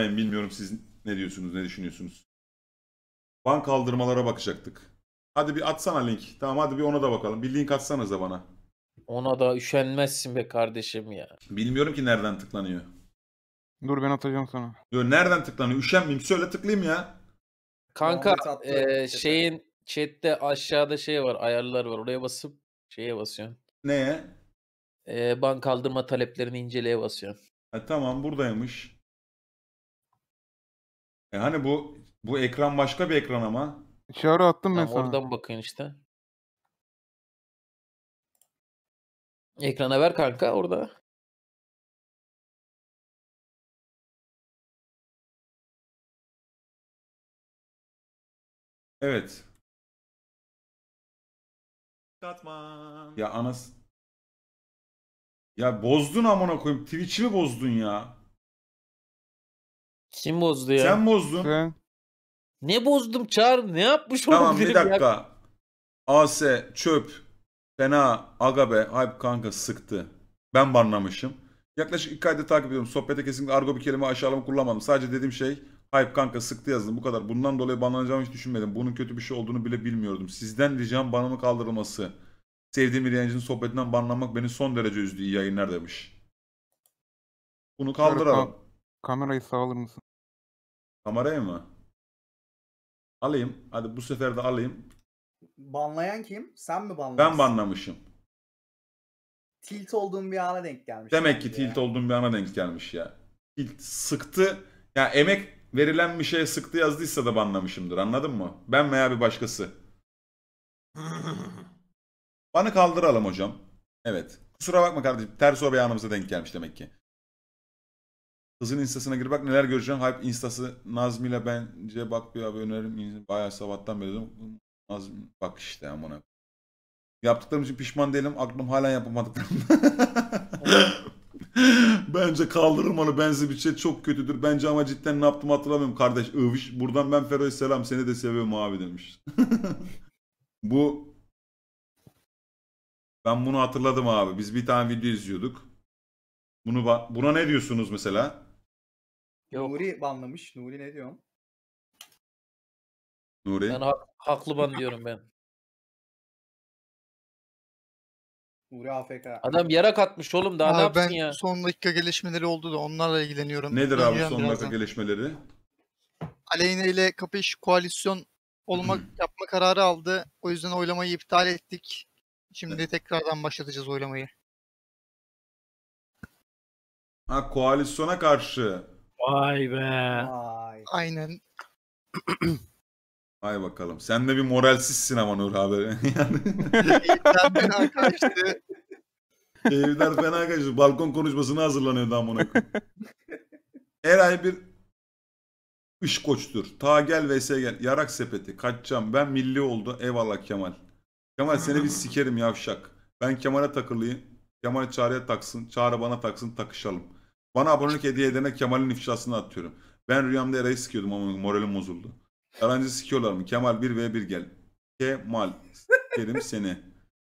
yayındayım. Bilmiyorum siz ne diyorsunuz, ne düşünüyorsunuz? Ban kaldırmalara bakacaktık. Hadi bir atsana link. Tamam hadi bir ona da bakalım. Bir link atsanız da bana. Ona da üşenmezsin be kardeşim ya. Bilmiyorum ki nereden tıklanıyor. Dur ben atacağım sana. Yo, nereden tıklanıyor? Üşenmeyeyim. Söyle tıklayayım ya. Kanka e, şeyin chatte aşağıda şey var ayarlar var. Oraya basıp şeye basıyorsun. Neye? E, ban kaldırma taleplerini inceleye basıyorsun. Ha, tamam buradaymış. E hani bu bu ekran başka bir ekran ama. İşare attım ben sana. oradan bakın işte. Ekrana ver kanka orada. Evet. Katman. Ya anas. Ya bozdun amına koyayım. Twitch'i mi bozdun ya? Kim bozdu ya? Sen bozdun. Sen. Ne bozdum çağır, Ne yapmış Tamam bir dakika. Ya? AS çöp. Fena Agabe Hype kanka sıktı. Ben banlamışım. Yaklaşık iki ayda takip ediyorum. Sohbete kesinlikle argo bir kelime aşağılama kullanmadım. Sadece dediğim şey Hype kanka sıktı yazdım bu kadar. Bundan dolayı banlanacağımı hiç düşünmedim. Bunun kötü bir şey olduğunu bile bilmiyordum. Sizden ricam banımı kaldırılması. Sevdiğim bir yayıncının sohbetinden banlanmak beni son derece üzdü. İyi yayınlar demiş. Bunu kaldıralım. Kamerayı sağlar mısın? Kamerayı mı? Alayım. Hadi bu sefer de alayım. Banlayan kim? Sen mi banlamışsın? Ben banlamışım. Tilt olduğum bir ana denk gelmiş. Demek ki tilt ya. olduğum bir ana denk gelmiş ya. Tilt sıktı. Ya yani emek verilen bir şeye sıktı yazdıysa da banlamışımdır. Anladın mı? Ben veya bir başkası. Banı kaldıralım hocam. Evet. Kusura bakma kardeşim. Ters o beyanımıza denk gelmiş demek ki. Kızın instasına gir bak neler göreceğim Hype instası Nazmi'yle bence bak bir abi önerim. Bayağı sabahtan beri dedim. Nazmi bak işte amına. Yaptıklarım için pişman değilim. Aklım hala yapamadıklarım. Bence kaldırırım onu. Benzi bir şey çok kötüdür. Bence ama cidden ne yaptım hatırlamıyorum kardeş. Övüş. Buradan ben Feroz selam. Seni de seviyorum abi demiş. Bu ben bunu hatırladım abi. Biz bir tane video izliyorduk. Bunu buna ne diyorsunuz mesela? Yok. Nuri banlamış. Nuri ne diyorsun? Nuri. Ben ha- haklı ban diyorum ben. Nuri AFK. Adam yara katmış oğlum daha Abi ben yapsın ya? son dakika gelişmeleri oldu da onlarla ilgileniyorum. Nedir abi son dakika birazdan. gelişmeleri? Aleyna ile Kapış koalisyon olmak yapma kararı aldı. O yüzden oylamayı iptal ettik. Şimdi tekrardan başlatacağız oylamayı. Ha koalisyona karşı Vay be. Vay. Aynen. Hay bakalım. Sen de bir moralsizsin ama Nur abi. Yani... Evden fena kaçtı. Evden fena kaçtı. Balkon konuşmasına hazırlanıyor daha amına Eray bir iş koçtur. Ta gel vs gel. Yarak sepeti. Kaçacağım. Ben milli oldu. Eyvallah Kemal. Kemal seni bir sikerim yavşak. Ben Kemal'e takılayım. Kemal çağrıya taksın. Çağrı bana taksın. Takışalım. Bana abonelik hediye edene Kemal'in ifşasını atıyorum. Ben rüyamda Eray'ı sıkıyordum ama moralim bozuldu. Yalancı sıkıyorlar mı? Kemal 1 ve 1 gel. Kemal. Sikerim seni.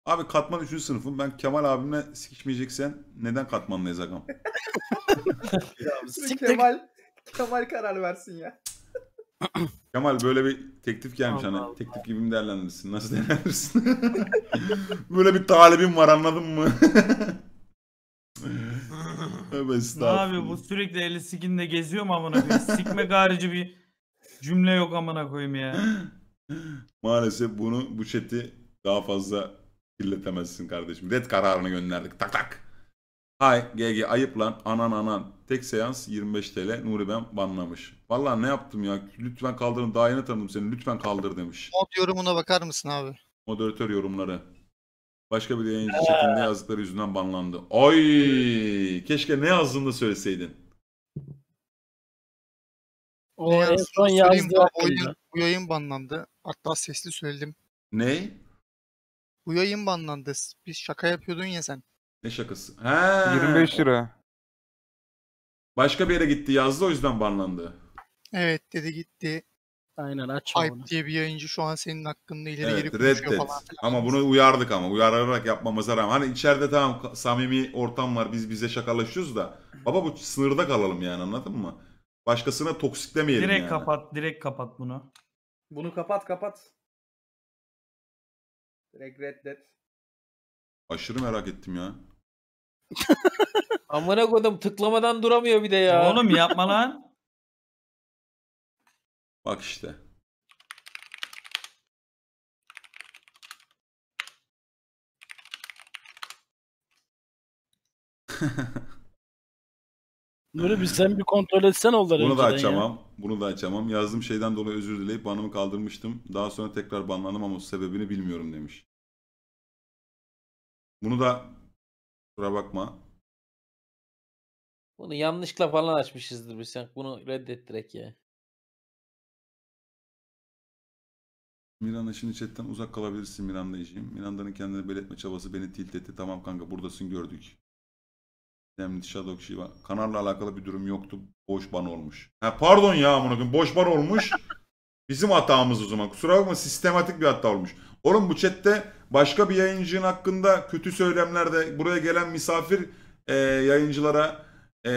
Abi katman 3. sınıfım. Ben Kemal abimle sikişmeyeceksen neden katmanlayız agam? Kemal, Kemal karar versin ya. Kemal böyle bir teklif gelmiş Allah hani. Teklif gibi mi değerlendirirsin? Nasıl değerlendirirsin? böyle bir talebim var anladın mı? Tövbe estağfurullah. abi bu sürekli eli sikinde geziyor mu amına koyayım? Sikme garici bir cümle yok amına koyayım ya. Maalesef bunu bu chat'i daha fazla kirletemezsin kardeşim. Red kararını gönderdik. Tak tak. Hay GG ayıp lan. Anan anan. Tek seans 25 TL. Nuri ben banlamış. Vallahi ne yaptım ya? Lütfen kaldırın. Daha yeni tanıdım seni. Lütfen kaldır demiş. Mod yorumuna bakar mısın abi? Moderatör yorumları. Başka bir yayıncı chatin ne yazdıkları yüzünden banlandı. Oy, keşke ne yazdığını da söyleseydin. O en son yazdığı bu, yayın, bu yayın banlandı. Hatta sesli söyledim. Ne? Bu yayın banlandı. Biz şaka yapıyordun ya sen. Ne şakası? He. 25 lira. Başka bir yere gitti yazdı o yüzden banlandı. Evet dedi gitti. Aynen aç Ayıp onu. diye bir yayıncı şu an senin hakkında ileri evet, geri konuşuyor falan filan. Ama bunu uyardık ama uyararak yapmamıza rağmen. Hani içeride tamam samimi ortam var biz bize şakalaşıyoruz da. Baba bu sınırda kalalım yani anladın mı? Başkasına toksiklemeyelim direkt yani. Direkt kapat direkt kapat bunu. Bunu kapat kapat. Direkt reddet. Aşırı merak ettim ya. Amına kodum tıklamadan duramıyor bir de ya. Oğlum yapma lan. Bak işte. Nuri bir sen bir kontrol etsen onları. Bunu da açamam. Ya. Bunu da açamam. Yazdığım şeyden dolayı özür dileyip banımı kaldırmıştım. Daha sonra tekrar banlandım ama sebebini bilmiyorum demiş. Bunu da kusura bakma. Bunu yanlışlıkla falan açmışızdır biz. Bunu reddet direkt ya. Miranda şimdi chatten uzak kalabilirsin Miranda'cığım. Miranda'nın kendini belirtme çabası beni tilt etti. Tamam kanka buradasın gördük. Demli Shadow Shiva. Kanarla alakalı bir durum yoktu. Boş ban olmuş. Ha pardon ya amına Boş ban olmuş. Bizim hatamız o zaman. Kusura bakma sistematik bir hata olmuş. Oğlum bu chatte başka bir yayıncının hakkında kötü söylemlerde buraya gelen misafir e, yayıncılara e,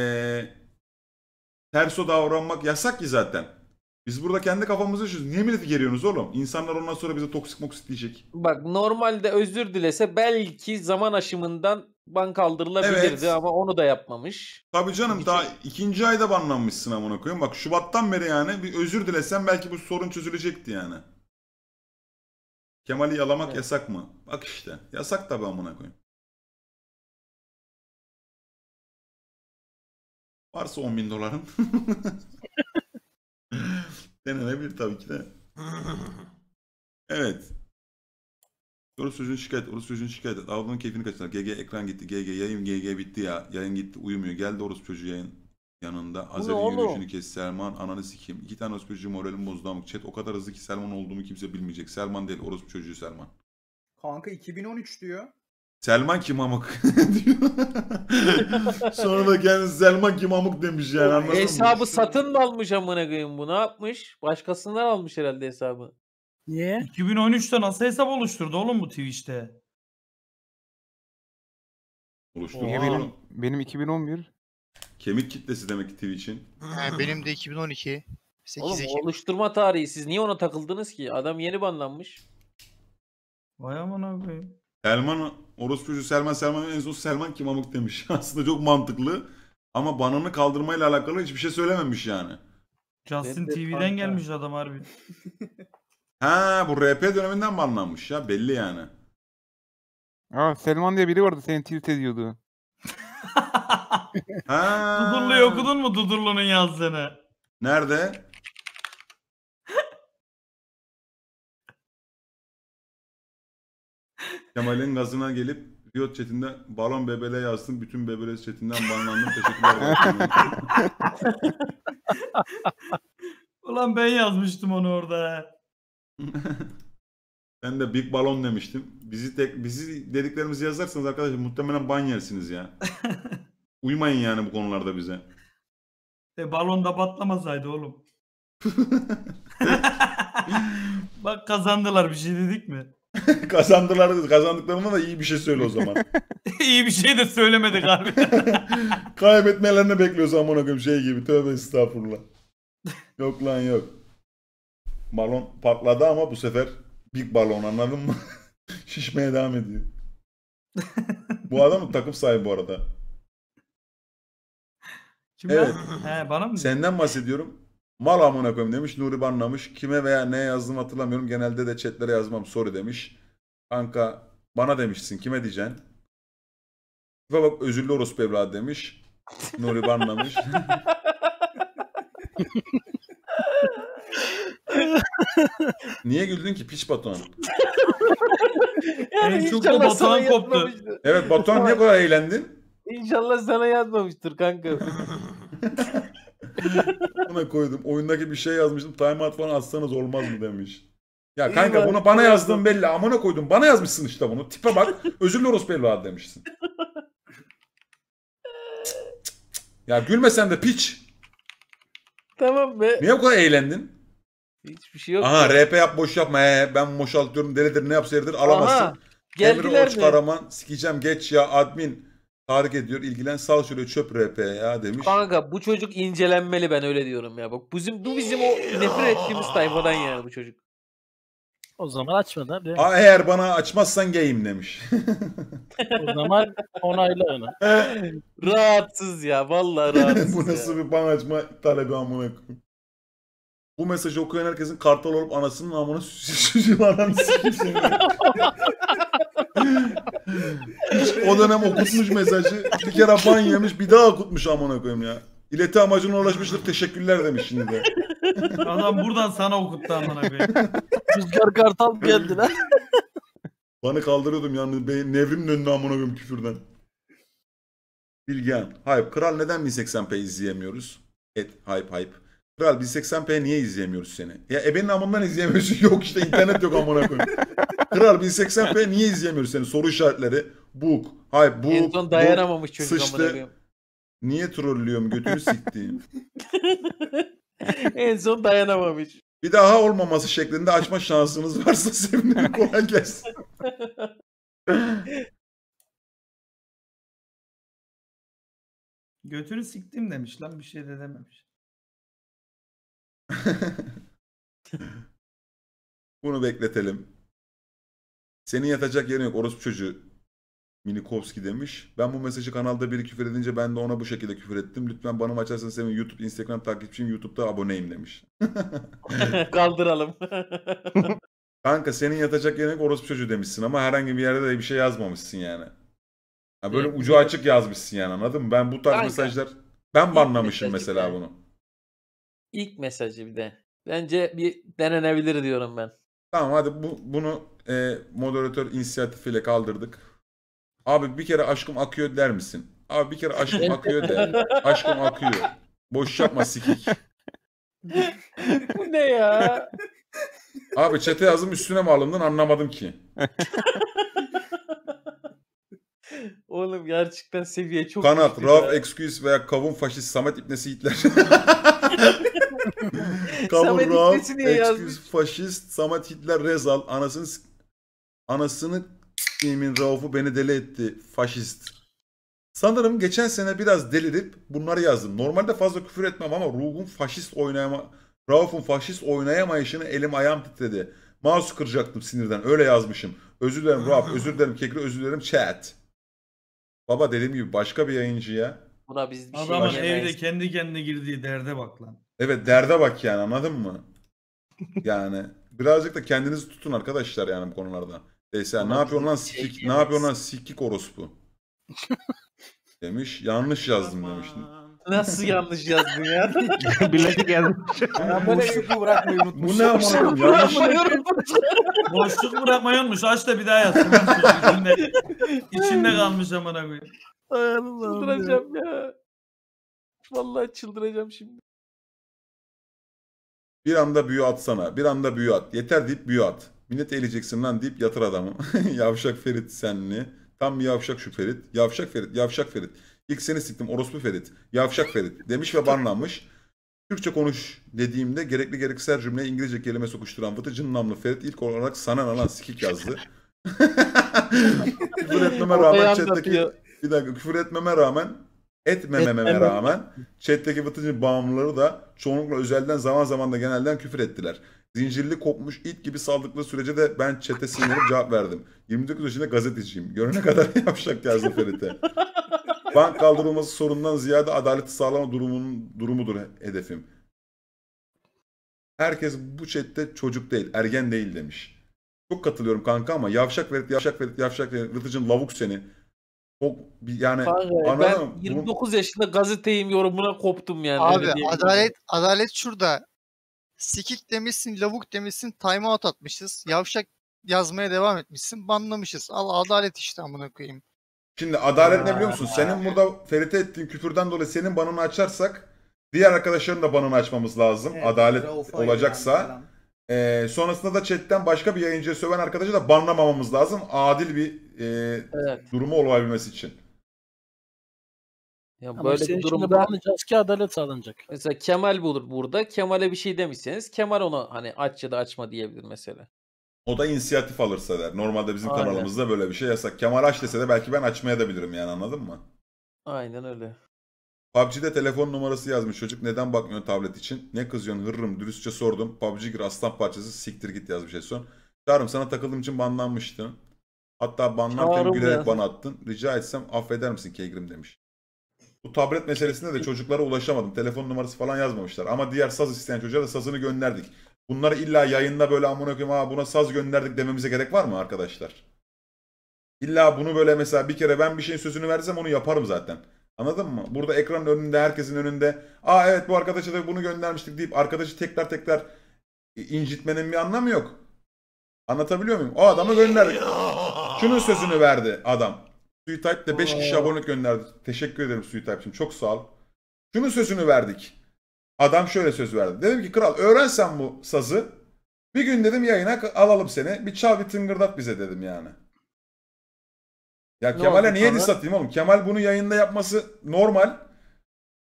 terso davranmak yasak ki zaten. Biz burada kendi kafamızı yaşıyoruz. Niye milleti geriyorsunuz oğlum? İnsanlar ondan sonra bize toksik moksik diyecek. Bak normalde özür dilese belki zaman aşımından ban kaldırılabilirdi Evet. ama onu da yapmamış. Tabii canım Bir daha ikinci ayda banlanmışsın amına koyayım. Bak Şubat'tan beri yani bir özür dilesen belki bu sorun çözülecekti yani. Kemal'i yalamak Evet. yasak mı? Bak işte. Yasak tabii amına koyayım. Varsa 10 bin doların. Denenebilir tabii ki de. evet. Orası sözün şikayet, orası sözün şikayet. et. Ablanın keyfini kaçırdılar. GG ekran gitti, GG yayın, GG bitti ya. Yayın gitti, uyumuyor. Geldi orası çocuğu yayın yanında. Azeri yürüyüşünü kes Selman, ananı sikeyim. İki tane orospu çocuğu moralim bozdu ama chat o kadar hızlı ki Selman olduğumu kimse bilmeyecek. Selman değil, orospu çocuğu Selman. Kanka 2013 diyor. Selman Kimamık diyor. Sonra da kendisi Selman Kimamık demiş yani anladın hesabı mı? satın da almış amına koyayım bu ne yapmış? Başkasından almış herhalde hesabı. Niye? 2013'te nasıl hesap oluşturdu oğlum bu Twitch'te? Oluşturdu. Niye benim, benim 2011. Kemik kitlesi demek ki Twitch'in. benim de 2012. 8 Oğlum Ekim. oluşturma tarihi siz niye ona takıldınız ki? Adam yeni banlanmış. Vay aman abi. Selman orospucu Selman Selman en son Selman kim amık demiş. Aslında çok mantıklı. Ama bananı kaldırmayla alakalı hiçbir şey söylememiş yani. Justin TV'den gelmiş adam harbi. Ha bu RP döneminden banlanmış ya belli yani. Aa, Selman diye biri vardı seni tilt ediyordu. Ha. Dudurlu'yu okudun mu Dudurlu'nun yazdığını? Nerede? Kemal'in gazına gelip Riot chatinde balon bebele yazsın. Bütün bebele chatinden banlandım. Teşekkürler. Ulan ben yazmıştım onu orada. ben de Big Balon demiştim. Bizi tek bizi dediklerimizi yazarsanız arkadaşlar muhtemelen ban yersiniz ya. Uymayın yani bu konularda bize. E, balon da patlamasaydı oğlum. Bak kazandılar bir şey dedik mi? Kazandılar, kazandıklarına da iyi bir şey söyle o zaman. İyi bir şey de söylemedik abi. Kaybetmelerini bekliyoruz amına koyayım şey gibi. Tövbe estağfurullah. Yok lan yok. Balon patladı ama bu sefer big balon anladın mı? Şişmeye devam ediyor. bu adam mı takım sahibi bu arada. Kim evet. ben? He, bana mı? Senden bahsediyorum. Mal amına koyayım demiş. Nuri banlamış. Kime veya neye yazdım hatırlamıyorum. Genelde de chatlere yazmam. Sorry demiş. Kanka bana demişsin. Kime diyeceksin? ve bak özürlü orospu evladı demiş. Nuri banlamış. Niye güldün ki piç Batuhan? Yani En çok da inşallah Batuhan koptu. Evet Batuhan niye kadar eğlendin? İnşallah sana yazmamıştır kanka. Ona koydum. Oyundaki bir şey yazmıştım. Timeout falan atsanız olmaz mı demiş. Ya İyi kanka bunu bana yazdın belli. Amına koydum. Bana yazmışsın işte bunu. Tipe bak. Özür dilerim Belli demişsin. ya gülmesen de piç. Tamam be. Niye bu kadar eğlendin? Hiçbir şey yok. Aha ya. RP yap boş yapma. Ee, ben boşaltıyorum delidir ne yapsa yeridir alamazsın. Aha, geldiler Emre Oç mi? Karaman sikeceğim geç ya admin. Tarık diyor, ilgilen sal şöyle çöp RP ya demiş. Kanka bu çocuk incelenmeli ben öyle diyorum ya. Bak bizim bu bizim o nefret ettiğimiz tayfadan yani bu çocuk. O zaman açmadı abi. Aa, eğer bana açmazsan geyim demiş. o zaman onayla onu. rahatsız ya vallahi rahatsız. bu nasıl ya. bir bana açma talebi amına Bu mesajı okuyan herkesin kartal olup anasının amına süsü ananı o dönem okutmuş mesajı. Bir kere ban yemiş bir daha okutmuş amına koyayım ya. İleti amacına ulaşmıştır teşekkürler demiş şimdi de. Adam buradan sana okuttu amına koyayım. Rüzgar Kartal geldi lan. Bana kaldırıyordum yani be- nevrimin önüne amına koyayım küfürden. Bilgehan. hayır Kral neden 1080p izleyemiyoruz? Et. Hype hype. Kral 1080p niye izleyemiyoruz seni? Ya ebenin amından izleyemiyorsun. Yok işte internet yok amına koyayım. Kırar 1080p niye izleyemiyoruz seni? Soru işaretleri. Book. Hayır book. En son dayanamamış book, çocuk sıçtı. Niye trollüyorum götümü siktiğim. en son dayanamamış. Bir daha olmaması şeklinde açma şansınız varsa sevinirim. Kolay gelsin. Götünü siktim demiş lan bir şey de dememiş. Bunu bekletelim. Senin yatacak yerin yok orospu çocuğu. Minikovski demiş. Ben bu mesajı kanalda biri küfür edince ben de ona bu şekilde küfür ettim. Lütfen bana açarsan sevin. YouTube, Instagram takipçim, YouTube'da aboneyim demiş. Kaldıralım. Kanka senin yatacak yerin yok orospu çocuğu demişsin ama herhangi bir yerde de bir şey yazmamışsın yani. Ha böyle ucu açık yazmışsın yani anladın mı? Ben bu tarz Kanka, mesajlar ben banlamışım mesela de. bunu. İlk mesajı bir de. Bence bir denenebilir diyorum ben. Tamam hadi bu, bunu e, moderatör inisiyatifiyle kaldırdık. Abi bir kere aşkım akıyor der misin? Abi bir kere aşkım akıyor de. Aşkım akıyor. Boş yapma sikik. Bu ne ya? Abi çete yazım üstüne mi alındın anlamadım ki. Oğlum gerçekten seviye çok Kanat, Rauf Excuses veya Kavun Faşist Samet İbnesi Hitler. Kavun Samet Rauf Excuse Faşist Samet Hitler Rezal. Anasını Anasını kimin Rauf'u beni deli etti. Faşist. Sanırım geçen sene biraz delirip bunları yazdım. Normalde fazla küfür etmem ama ruhum faşist oynayama... Rauf'un faşist oynayamayışını elim ayağım titredi. Mouse kıracaktım sinirden. Öyle yazmışım. Özür dilerim Rauf, özür dilerim kekri, özür dilerim chat. Baba dediğim gibi başka bir yayıncı ya. Buna biz bir şey Adamın şey evde kendi kendine girdiği derde bak lan. Evet derde bak yani anladın mı? yani birazcık da kendinizi tutun arkadaşlar yani bu konularda. Veysel ne yapıyorsun lan şey sikik, ne yapıyorsun lan sikik orospu. demiş. Yanlış yazdım demiş. Nasıl yanlış yazdın ya? Bilecik yazmış. Ben böyle şey boşluk bırakmayı Bu ne yapıyorsun? Yanlış. Boşluk bırakmayı unutmuş. Aç da bir daha yaz. İçinde içinde kalmış amına koyayım. Ay Allah'ım. Çıldıracağım ya. Vallahi çıldıracağım şimdi. Bir anda büyü atsana. Bir anda büyü at. Yeter deyip büyü at. Millet eğileceksin lan deyip yatır adamı. yavşak Ferit senli. Tam bir yavşak şu Ferit. Yavşak Ferit, yavşak Ferit. İlk seni siktim orospu Ferit. Yavşak Ferit demiş ve banlanmış. Türkçe konuş dediğimde gerekli gerekser cümleye İngilizce kelime sokuşturan vıtıcın namlı Ferit ilk olarak sana nalan sikik yazdı. küfür etmeme rağmen chatteki... Bir dakika küfür etmeme rağmen etmememe rağmen chatteki vıtıcı bağımlıları da çoğunlukla özelden zaman zaman da genelden küfür ettiler. Zincirli kopmuş it gibi saldıkları sürece de ben çete sinirlenip cevap verdim. 29 yaşında gazeteciyim. Görene kadar yapşak yazdı Ferit'e. Bank kaldırılması sorundan ziyade adaleti sağlama durumun, durumudur hedefim. Herkes bu chatte çocuk değil, ergen değil demiş. Çok katılıyorum kanka ama yavşak verit, yavşak verit, yavşak verit. Rıtıcın lavuk seni. Çok yani Kanka, ben 29 bunun... yaşında gazeteyim yorumuna koptum yani. Abi adalet adalet şurada sikik demişsin, lavuk demişsin, timeout atmışız. Yavşak yazmaya devam etmişsin. Banlamışız. Al adalet işte amına koyayım. Şimdi adalet ne biliyor musun? Senin burada Ferit'e ettiğin küfürden dolayı senin banını açarsak diğer arkadaşların da banını açmamız lazım. Evet, adalet olacaksa. E, sonrasında da chatten başka bir yayıncıya söven arkadaşı da banlamamamız lazım. Adil bir e, evet. durumu olabilmesi için. Ya Ama böyle işte bir durumda ki adalet sağlanacak. Mesela Kemal bulur burada. Kemal'e bir şey demişseniz Kemal onu hani aç ya da açma diyebilir mesela. O da inisiyatif alırsa der. Normalde bizim Aynen. kanalımızda böyle bir şey yasak. Kemal aç dese de belki ben açmaya da bilirim yani anladın mı? Aynen öyle. PUBG'de telefon numarası yazmış çocuk. Neden bakmıyor tablet için? Ne kızıyorsun hırrım dürüstçe sordum. PUBG gir aslan parçası siktir git yazmış en son. Çağrım sana takıldığım için banlanmıştın Hatta banlarken gülerek bana attın. Rica etsem affeder misin kegrim demiş. Bu tablet meselesinde de çocuklara ulaşamadım. Telefon numarası falan yazmamışlar. Ama diğer saz isteyen çocuğa da sazını gönderdik. Bunları illa yayında böyle amına koyayım ha buna saz gönderdik dememize gerek var mı arkadaşlar? İlla bunu böyle mesela bir kere ben bir şeyin sözünü versem onu yaparım zaten. Anladın mı? Burada ekranın önünde herkesin önünde aa evet bu arkadaşa da bunu göndermiştik deyip arkadaşı tekrar tekrar incitmenin bir anlamı yok. Anlatabiliyor muyum? O adamı gönderdik. Şunun sözünü verdi adam. Suitayp de 5 kişi abone gönderdi. Teşekkür ederim Suitayp'cim. Çok sağ ol. Şunun sözünü verdik. Adam şöyle söz verdi. Dedim ki kral öğrensen bu sazı bir gün dedim yayına alalım seni. Bir çal bir tıngırdat bize dedim yani. Ya Kemal'e niye diss atayım oğlum? Kemal bunu yayında yapması normal.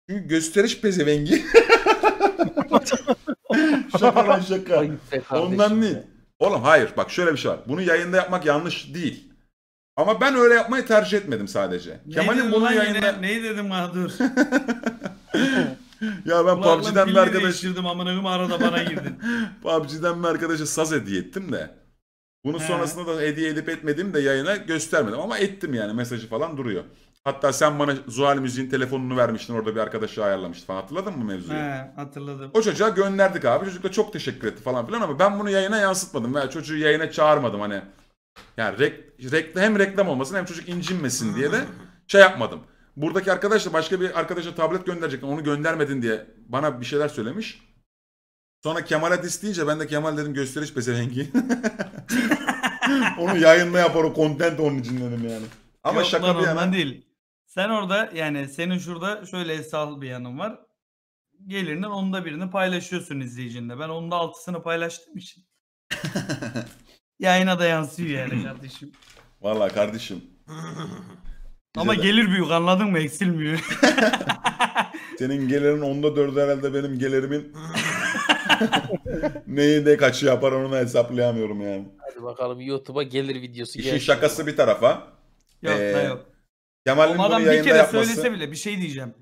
Çünkü gösteriş pezevengi. şaka lan şaka. Ondan değil. Oğlum hayır bak şöyle bir şey var. Bunu yayında yapmak yanlış değil. Ama ben öyle yapmayı tercih etmedim sadece. Kemal'in bunu yayında... Yine, neyi dedim ha dur. ya ben Kulakla PUBG'den bir arkadaş... amına koyayım arada bana girdin. PUBG'den bir arkadaşa saz hediye ettim de. Bunu He. sonrasında da hediye edip etmedim de yayına göstermedim. Ama ettim yani mesajı falan duruyor. Hatta sen bana Zuhal Müziğin telefonunu vermiştin orada bir arkadaşı ayarlamıştı falan hatırladın mı mevzuyu? He hatırladım. O çocuğa gönderdik abi çocuk da çok teşekkür etti falan filan ama ben bunu yayına yansıtmadım veya çocuğu yayına çağırmadım hani. Yani rek, rek, hem reklam olmasın hem çocuk incinmesin diye de şey yapmadım. Buradaki arkadaş da başka bir arkadaşa tablet gönderecektim. Onu göndermedin diye bana bir şeyler söylemiş. Sonra Kemal'e dis ben de Kemal dedim gösteriş pezevenki. onu yayınla yapar o content onun için dedim yani. Ama Yok, şaka bir yana. değil. Sen orada yani senin şurada şöyle esal bir yanın var. Gelirinin onda birini paylaşıyorsun izleyicinle. Ben onda altısını paylaştığım için. Yayına da yansıyor yani kardeşim. Valla kardeşim. Ama de- gelir büyük anladın mı? Eksilmiyor. Senin gelirin onda dördü herhalde benim gelirimin. Neyi de kaçı yapar onu hesaplayamıyorum yani. Hadi bakalım YouTube'a gelir videosu İşin gelsin. şakası bir tarafa. yok Ee, yok. Kemal'in Oğlum bunu adam bir kere yapması. söylese bile bir şey diyeceğim.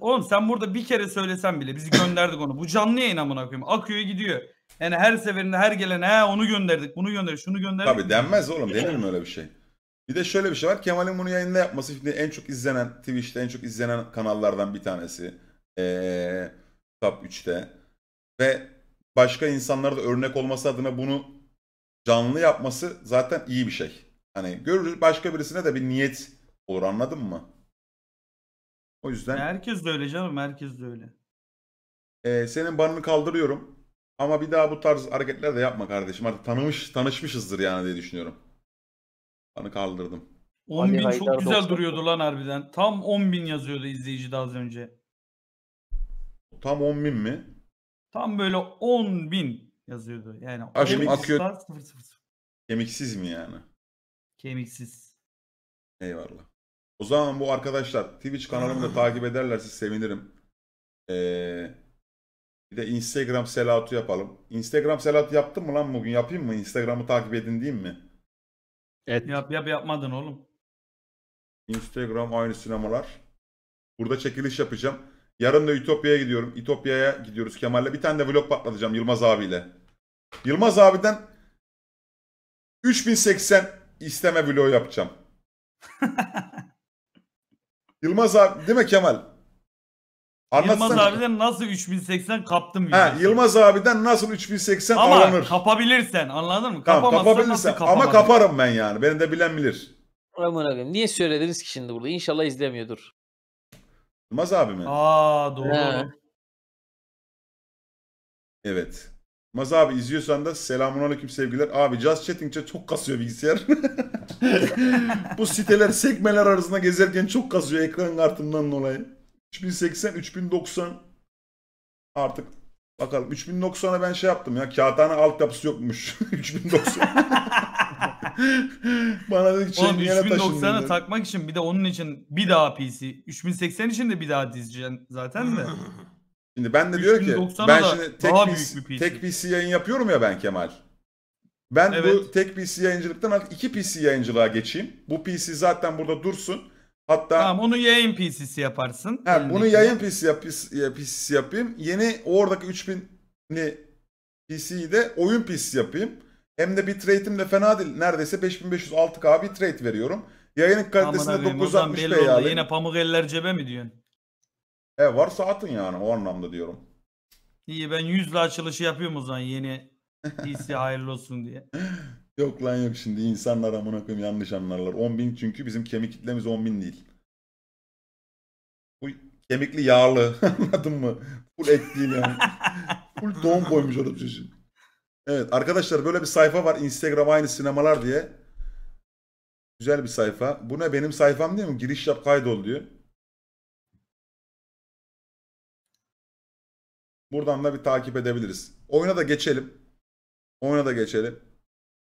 Oğlum sen burada bir kere söylesen bile bizi gönderdik onu. Bu canlı yayın amına koyayım. Akıyor gidiyor. Yani her seferinde her gelen ha onu gönderdik, bunu gönderdik, şunu gönderdik. Tabii denmez oğlum denir mi öyle bir şey? Bir de şöyle bir şey var. Kemal'in bunu yayında yapması şimdi en çok izlenen Twitch'te en çok izlenen kanallardan bir tanesi. Ee, Top 3'te. Ve başka insanlara da örnek olması adına bunu canlı yapması zaten iyi bir şey. Hani görürüz başka birisine de bir niyet olur anladın mı? O yüzden. Herkes de öyle canım herkes de öyle. Ee, senin banını kaldırıyorum. Ama bir daha bu tarz hareketler de yapma kardeşim. Artık tanımış, tanışmışızdır yani diye düşünüyorum. Bana kaldırdım. 10 bin çok güzel 90. duruyordu lan harbiden. Tam 10 bin yazıyordu izleyici de az önce. Tam 10 bin mi? Tam böyle 10 bin yazıyordu. Yani Aşkım 10 akıyor. 0 0 0. Kemiksiz mi yani? Kemiksiz. Eyvallah. O zaman bu arkadaşlar Twitch kanalımı da takip ederlerse sevinirim. Ee, bir de Instagram selatu yapalım. Instagram selatı yaptın mı lan bugün? Yapayım mı? Instagram'ı takip edin diyeyim mi? Evet. Yap yap yapmadın oğlum. Instagram aynı sinemalar. Burada çekiliş yapacağım. Yarın da Ütopya'ya gidiyorum. Ütopya'ya gidiyoruz Kemal'le. Bir tane de vlog patlatacağım Yılmaz abiyle. Yılmaz abiden 3080 isteme vlog yapacağım. Yılmaz abi değil mi Kemal? Anlatsana. Yılmaz abiden nasıl 3080 kaptım videosu. He, Yılmaz abiden nasıl 3080 Ama alınır. kapabilirsen anladın mı? Tamam, kapabilirsen. nasıl Ama kaparım ben yani. Beni de bilen bilir. Aman abim niye söylediniz ki şimdi burada? İnşallah izlemiyordur. Yılmaz abi mi? Aa doğru. He. Evet. Yılmaz abi izliyorsan da selamünaleyküm sevgiler. Abi Just Chatting'ce çok kasıyor bilgisayar. Bu siteler sekmeler arasında gezerken çok kasıyor ekran kartımdan dolayı. 3080, 3090 artık bakalım. 3090'a ben şey yaptım ya. Kağıthane altyapısı yokmuş. 3090. Bana dedi ki Oğlum 3090'a takmak için bir de onun için bir daha PC. 3080 için de bir daha dizeceksin zaten de. Şimdi ben de diyor ki ben şimdi tek PC, PC. tek PC yayın yapıyorum ya ben Kemal. Ben Evet. bu tek PC yayıncılıktan artık iki PC yayıncılığa geçeyim. Bu PC zaten burada dursun. Hatta Tamam onu yayın PC'si yaparsın. he, bunu yayın PC, yap, PC yapayım. Yeni oradaki 3000'li PC'yi de oyun PC yapayım. Hem de bitrate'im de fena değil. Neredeyse 5506K bitrate veriyorum. Yayının Aman kalitesini de abim, oradan 960p oldu. Yine pamuk eller cebe mi diyorsun? E varsa atın yani o anlamda diyorum. İyi ben yüzle açılışı yapıyorum o zaman yeni PC hayırlı olsun diye. Yok lan yok şimdi insanlar amına koyayım yanlış anlarlar. 10 bin çünkü bizim kemik kitlemiz 10 bin değil. Bu kemikli yağlı anladın mı? Full et değil yani. Full don koymuş orada çocuğun. Evet arkadaşlar böyle bir sayfa var Instagram aynı sinemalar diye. Güzel bir sayfa. Bu ne benim sayfam değil mi? Giriş yap kaydol diyor. Buradan da bir takip edebiliriz. Oyuna da geçelim. Oyuna da geçelim.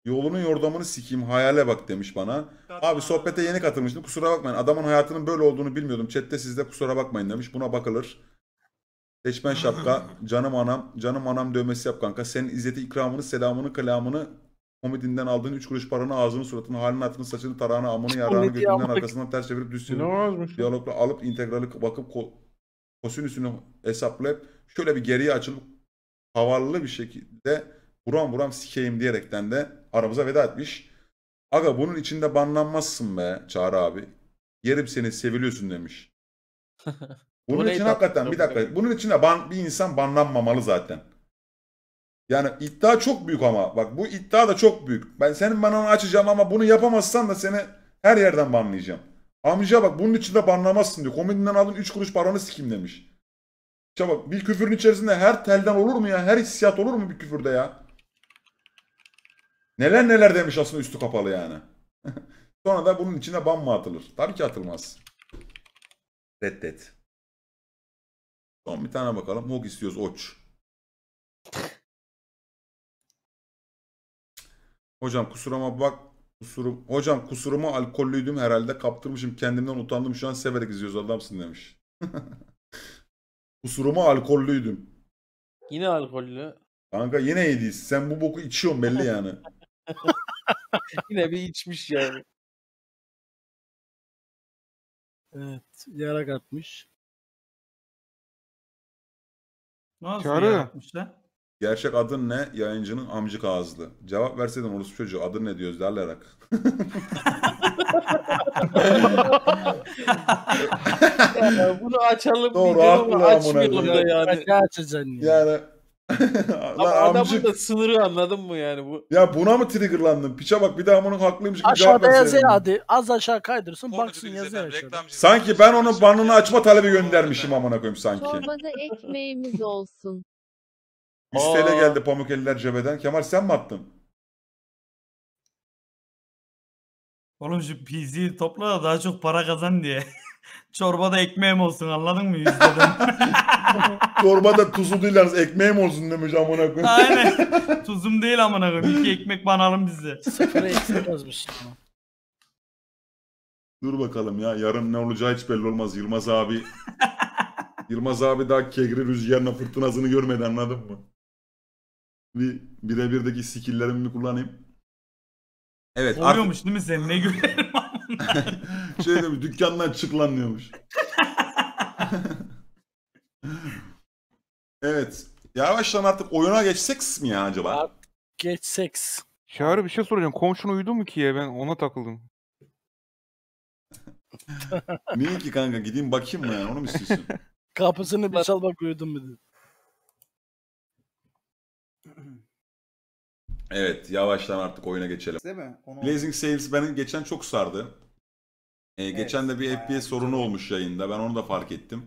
Yolunun yordamını sikeyim hayale bak demiş bana. Abi sohbete yeni katılmıştım kusura bakmayın. Adamın hayatının böyle olduğunu bilmiyordum. Chatte sizde kusura bakmayın demiş. Buna bakılır. Seçmen şapka. Canım anam. Canım anam dövmesi yap kanka. Senin izzeti ikramını selamını kalamını komedinden aldığın 3 kuruş paranı ağzını suratını halini hatını saçını tarağını amını yarağını götünden arkasından ters çevirip düz çevirip diyalogla alıp integrali bakıp ko üstünü hesaplayıp şöyle bir geriye açılıp havallı bir şekilde buram buram sikeyim diyerekten de aramıza veda etmiş. Aga bunun içinde banlanmazsın be Çağrı abi. Yerim seni seviliyorsun demiş. Bunun için hakikaten bir dakika. Bunun için de ban, bir insan banlanmamalı zaten. Yani iddia çok büyük ama. Bak bu iddia da çok büyük. Ben senin bananı açacağım ama bunu yapamazsan da seni her yerden banlayacağım. Amca bak bunun içinde de banlamazsın diyor. Komedinden aldın 3 kuruş paranı sikim demiş. Çabuk bir küfürün içerisinde her telden olur mu ya? Her hissiyat olur mu bir küfürde ya? Neler neler demiş aslında üstü kapalı yani. Sonra da bunun içine ban mı atılır? Tabii ki atılmaz. Reddet. Son bir tane bakalım. Hog istiyoruz oç. Hocam kusuruma bak. Kusurum. Hocam kusuruma alkollüydüm herhalde. Kaptırmışım kendimden utandım. Şu an severek izliyoruz adamsın demiş. kusuruma alkollüydüm. Yine alkollü. Kanka yine yediyiz. Sen bu boku içiyorsun belli yani. Yine bir içmiş yani. Evet. Yarak atmış. Nasıl Çağrı. yaratmışlar? Gerçek adın ne? Yayıncının amcık ağızlı. Cevap verseydim orospu çocuğu adın ne diyoruz derlerak. hak. bunu açalım Doğru, video ama haklı da yani. açacaksın ya? Yani ama adamın da sınırı anladın mı yani bu? Ya buna mı triggerlandın? Piça bak bir daha bunun haklıymış gibi cevap Aşağıda yazıyor versene. hadi. Az aşağı kaydırsın Porno baksın dediniz yazıyor aşağıda. Sanki ben onun banını açma talebi göndermişim amına koyayım sanki. Çorbada ekmeğimiz olsun. 100 geldi pamuk eller cebeden. Kemal sen mi attın? Oğlum şu PC'yi topla da daha çok para kazan diye. Çorbada ekmeğim olsun anladın mı yüzdeden? Çorbada tuzu değil yalnız ekmeğim olsun demiş amına koyayım. Aynen. Tuzum değil amına koyayım. İki ekmek bana alın bize. Sıfıra eksik yazmış. Dur bakalım ya yarın ne olacağı hiç belli olmaz. Yılmaz abi Yılmaz abi daha kegri rüzgarına fırtınasını görmedi anladın mı? Bir birebirdeki skilllerimi kullanayım. Evet. Oluyormuş artık... değil mi sen ne gülerim şey demiş dükkandan çıklanıyormuş. evet. Yavaştan artık oyuna geçsek mi ya acaba? Geçsek. Şahar bir şey soracağım. Komşun uyudu mu ki ya? Ben ona takıldım. Niye ki kanka? Gideyim bakayım mı ya Onu mu istiyorsun? Kapısını bir çal bak uyudun mu dedi. Evet yavaştan artık oyuna geçelim. Değil mi? Onu... Blazing Sails beni geçen çok sardı. Ee, evet, geçen de bir bayağı FPS sorunu olmuş yayında. Ben onu da fark ettim.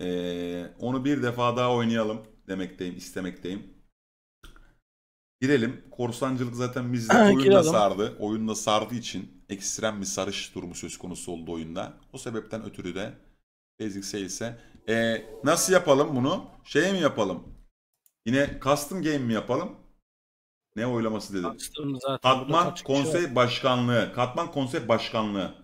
Ee, onu bir defa daha oynayalım demekteyim, istemekteyim. Girelim. Korsancılık zaten bizi oyunda sardı. Oyunda sardığı için ekstrem bir sarış durumu söz konusu oldu oyunda. O sebepten ötürü de Basic Sales'e ee, nasıl yapalım bunu? Şey mi yapalım? Yine custom game mi yapalım? Ne oylaması dedi? Katman şey Konsey Başkanlığı. Katman Konsey Başkanlığı.